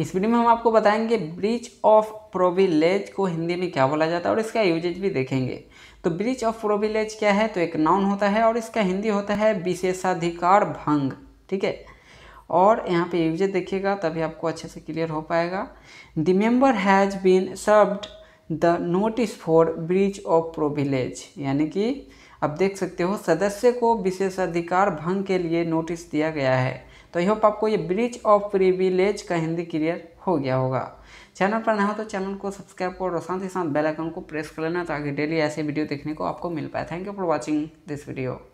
इस वीडियो में हम आपको बताएंगे ब्रीच ऑफ प्रोविलेज को हिंदी में क्या बोला जाता है और इसका यूजेज भी देखेंगे तो ब्रीच ऑफ प्रोविलेज क्या है तो एक नाउन होता है और इसका हिंदी होता है विशेषाधिकार भंग ठीक है और यहाँ पे यूजेज देखिएगा तभी आपको अच्छे से क्लियर हो पाएगा the member has been served the notice for breach of privilege यानी कि आप देख सकते हो सदस्य को विशेषाधिकार भंग के लिए नोटिस दिया गया है तो आई होप आपको ये ब्रीच ऑफ प्रिविलेज का हिंदी क्लियर हो गया होगा चैनल पर ना हो तो चैनल को सब्सक्राइब करो और साथ ही साथ बेल आइकन को प्रेस कर लेना ताकि डेली ऐसे वीडियो देखने को आपको मिल पाए thank you for watching this video